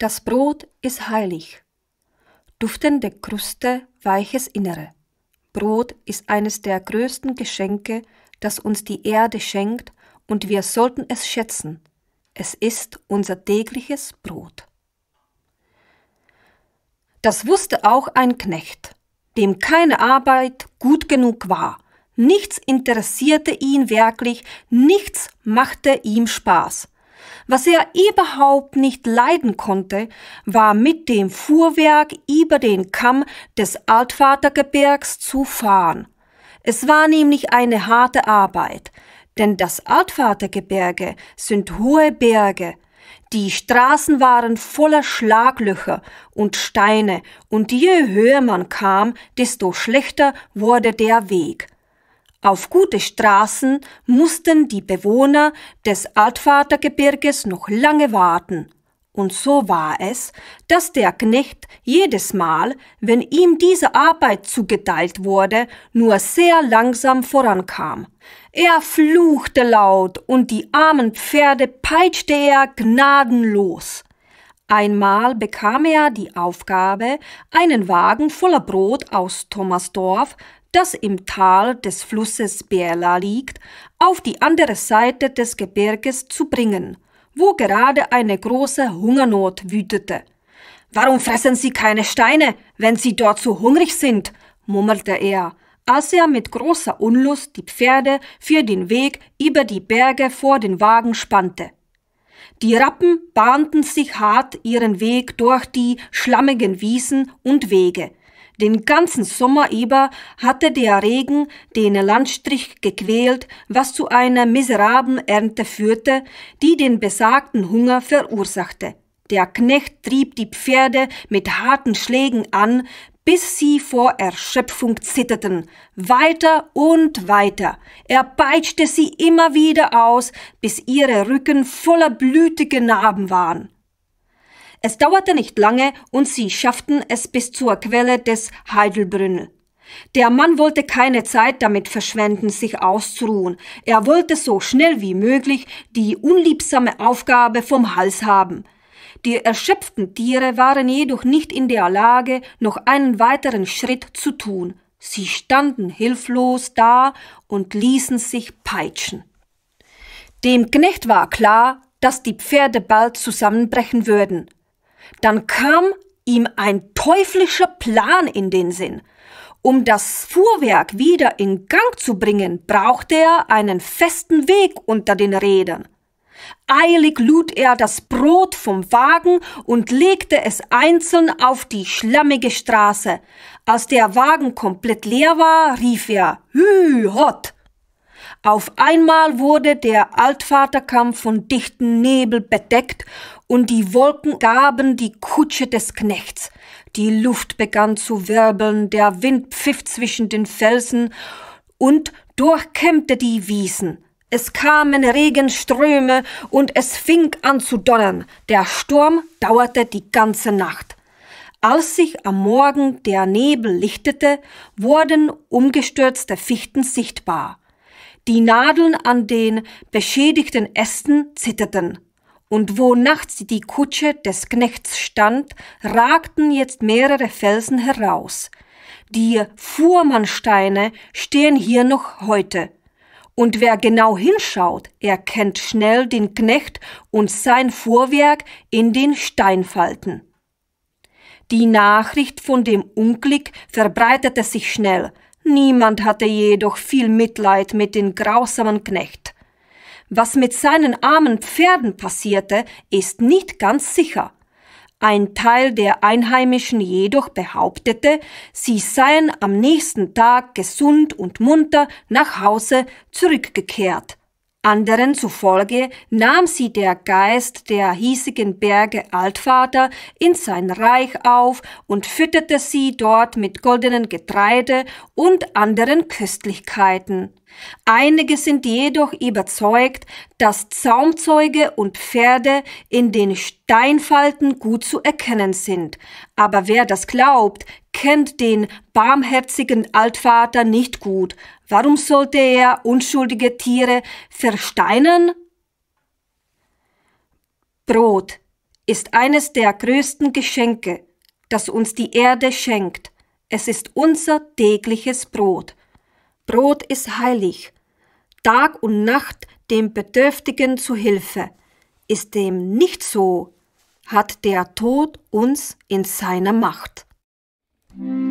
Das Brot ist heilig. Duftende Kruste, weiches Innere. Brot ist eines der größten Geschenke, das uns die Erde schenkt, und wir sollten es schätzen. Es ist unser tägliches Brot. Das wusste auch ein Knecht, dem keine Arbeit gut genug war. Nichts interessierte ihn wirklich, nichts machte ihm Spaß. Was er überhaupt nicht leiden konnte, war mit dem Fuhrwerk über den Kamm des Altvatergebirgs zu fahren. Es war nämlich eine harte Arbeit, denn das Altvatergebirge sind hohe Berge. Die Straßen waren voller Schlaglöcher und Steine, und je höher man kam, desto schlechter wurde der Weg. Auf gute Straßen mussten die Bewohner des Altvatergebirges noch lange warten. Und so war es, dass der Knecht jedes Mal, wenn ihm diese Arbeit zugeteilt wurde, nur sehr langsam vorankam. Er fluchte laut und die armen Pferde peitschte er gnadenlos. Einmal bekam er die Aufgabe, einen Wagen voller Brot aus Thomasdorf das im Tal des Flusses Biela liegt, auf die andere Seite des Gebirges zu bringen, wo gerade eine große Hungernot wütete. Warum fressen Sie keine Steine, wenn Sie dort so hungrig sind? murmelte er, als er mit großer Unlust die Pferde für den Weg über die Berge vor den Wagen spannte. Die Rappen bahnten sich hart ihren Weg durch die schlammigen Wiesen und Wege, den ganzen Sommer über hatte der Regen den Landstrich gequält, was zu einer miserablen Ernte führte, die den besagten Hunger verursachte. Der Knecht trieb die Pferde mit harten Schlägen an, bis sie vor Erschöpfung zitterten. Weiter und weiter. Er peitschte sie immer wieder aus, bis ihre Rücken voller blütiger Narben waren. Es dauerte nicht lange und sie schafften es bis zur Quelle des Heidelbrünnel. Der Mann wollte keine Zeit damit verschwenden, sich auszuruhen. Er wollte so schnell wie möglich die unliebsame Aufgabe vom Hals haben. Die erschöpften Tiere waren jedoch nicht in der Lage, noch einen weiteren Schritt zu tun. Sie standen hilflos da und ließen sich peitschen. Dem Knecht war klar, dass die Pferde bald zusammenbrechen würden. Dann kam ihm ein teuflischer Plan in den Sinn. Um das Fuhrwerk wieder in Gang zu bringen, brauchte er einen festen Weg unter den Rädern. Eilig lud er das Brot vom Wagen und legte es einzeln auf die schlammige Straße. Als der Wagen komplett leer war, rief er Hü, hot! Auf einmal wurde der Altvaterkamm von dichten Nebel bedeckt und die Wolken gaben die Kutsche des Knechts. Die Luft begann zu wirbeln, der Wind pfiff zwischen den Felsen und durchkämmte die Wiesen. Es kamen Regenströme und es fing an zu donnern. Der Sturm dauerte die ganze Nacht. Als sich am Morgen der Nebel lichtete, wurden umgestürzte Fichten sichtbar. Die Nadeln an den beschädigten Ästen zitterten und wo nachts die Kutsche des Knechts stand, ragten jetzt mehrere Felsen heraus. Die Fuhrmannsteine stehen hier noch heute. Und wer genau hinschaut, erkennt schnell den Knecht und sein Fuhrwerk in den Steinfalten. Die Nachricht von dem Unglück verbreitete sich schnell. Niemand hatte jedoch viel Mitleid mit dem grausamen Knecht. Was mit seinen armen Pferden passierte, ist nicht ganz sicher. Ein Teil der Einheimischen jedoch behauptete, sie seien am nächsten Tag gesund und munter nach Hause zurückgekehrt. Anderen zufolge nahm sie der Geist der hiesigen Berge Altvater in sein Reich auf und fütterte sie dort mit goldenen Getreide und anderen Köstlichkeiten. Einige sind jedoch überzeugt, dass Zaumzeuge und Pferde in den Steinfalten gut zu erkennen sind. Aber wer das glaubt, kennt den barmherzigen Altvater nicht gut. Warum sollte er unschuldige Tiere versteinen? Brot ist eines der größten Geschenke, das uns die Erde schenkt. Es ist unser tägliches Brot. Brot ist heilig. Tag und Nacht dem Bedürftigen zu Hilfe. Ist dem nicht so, hat der Tod uns in seiner Macht. Mm-hmm.